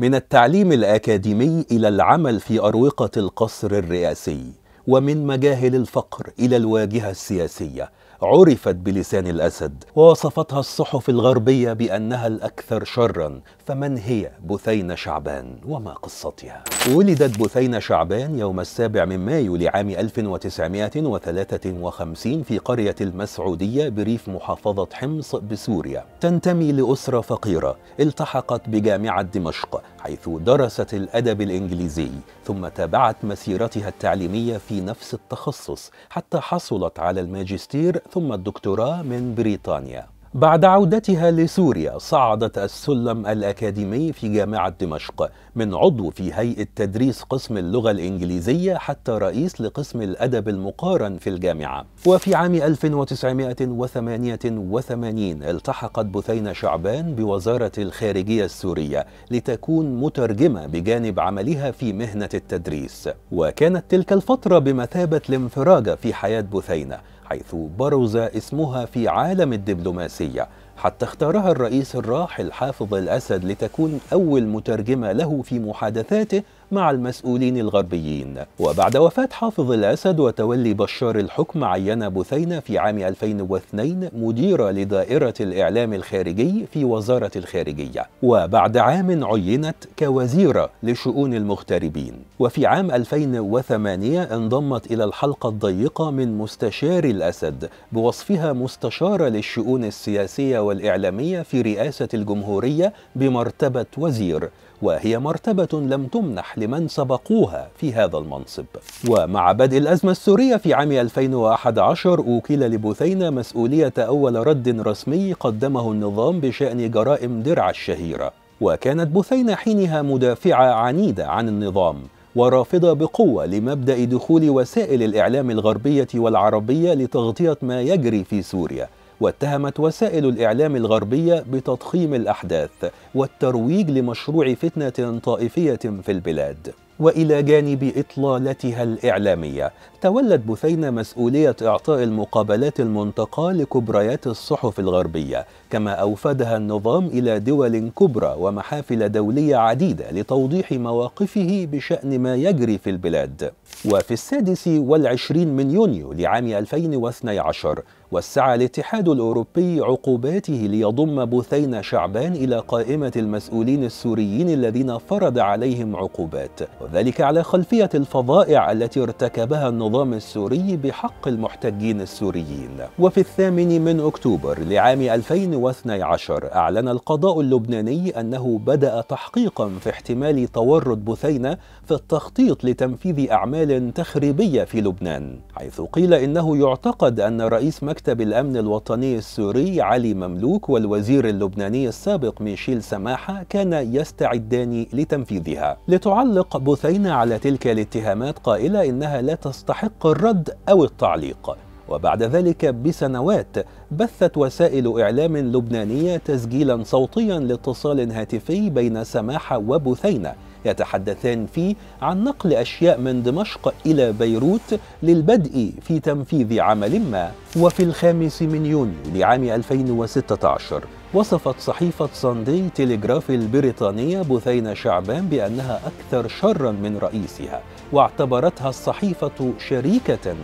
من التعليم الأكاديمي إلى العمل في أروقة القصر الرئاسي ومن مجاهل الفقر إلى الواجهة السياسية عرفت بلسان الأسد ووصفتها الصحف الغربية بأنها الأكثر شرا فمن هي بثينة شعبان وما قصتها؟ ولدت بثينة شعبان يوم السابع من مايو لعام 1953 في قرية المسعودية بريف محافظة حمص بسوريا تنتمي لأسرة فقيرة التحقت بجامعة دمشق حيث درست الأدب الإنجليزي ثم تابعت مسيرتها التعليمية في نفس التخصص حتى حصلت على الماجستير ثم الدكتوراه من بريطانيا بعد عودتها لسوريا صعدت السلم الأكاديمي في جامعة دمشق من عضو في هيئة تدريس قسم اللغة الإنجليزية حتى رئيس لقسم الأدب المقارن في الجامعة وفي عام 1988 التحقت بثينة شعبان بوزارة الخارجية السورية لتكون مترجمة بجانب عملها في مهنة التدريس وكانت تلك الفترة بمثابة الانفراجة في حياة بثينة حيث برز اسمها في عالم الدبلوماسية حتى اختارها الرئيس الراحل حافظ الأسد لتكون أول مترجمة له في محادثاته مع المسؤولين الغربيين وبعد وفاة حافظ الأسد وتولي بشار الحكم عين بثينة في عام 2002 مديرة لدائرة الإعلام الخارجي في وزارة الخارجية وبعد عام عينت كوزيرة لشؤون المغتربين وفي عام 2008 انضمت إلى الحلقة الضيقة من مستشار الأسد بوصفها مستشارة للشؤون السياسية والإعلامية في رئاسة الجمهورية بمرتبة وزير وهي مرتبة لم تمنح لمن سبقوها في هذا المنصب ومع بدء الأزمة السورية في عام 2011 أوكل لبثينة مسؤولية أول رد رسمي قدمه النظام بشأن جرائم درعا الشهيرة وكانت بثينة حينها مدافعة عنيدة عن النظام ورافضة بقوة لمبدأ دخول وسائل الإعلام الغربية والعربية لتغطية ما يجري في سوريا واتهمت وسائل الإعلام الغربية بتضخيم الأحداث والترويج لمشروع فتنة طائفية في البلاد والى جانب اطلالتها الاعلاميه تولت بثينه مسؤوليه اعطاء المقابلات المنتقاه لكبريات الصحف الغربيه كما اوفدها النظام الى دول كبرى ومحافل دوليه عديده لتوضيح مواقفه بشان ما يجري في البلاد وفي السادس والعشرين من يونيو لعام 2012 وسع الاتحاد الأوروبي عقوباته ليضم بثينة شعبان إلى قائمة المسؤولين السوريين الذين فرض عليهم عقوبات وذلك على خلفية الفظائع التي ارتكبها النظام السوري بحق المحتجين السوريين وفي الثامن من أكتوبر لعام 2012 أعلن القضاء اللبناني أنه بدأ تحقيقا في احتمال تورط بثينة في التخطيط لتنفيذ أعمال تخريبية في لبنان حيث قيل إنه يعتقد أن رئيس مكتب الأمن الوطني السوري علي مملوك والوزير اللبناني السابق ميشيل سماحة كان يستعدان لتنفيذها لتعلق البثينة على تلك الاتهامات قائلة إنها لا تستحق الرد أو التعليق وبعد ذلك بسنوات بثت وسائل إعلام لبنانية تسجيلا صوتيا لاتصال هاتفي بين سماحة وبثينة يتحدثان فيه عن نقل أشياء من دمشق إلى بيروت للبدء في تنفيذ عمل ما وفي الخامس من يونيو لعام 2016 وصفت صحيفة صندي تيليغراف البريطانية بثينة شعبان بأنها أكثر شرا من رئيسها واعتبرتها الصحيفة شريكة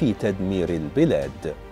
في تدمير البلاد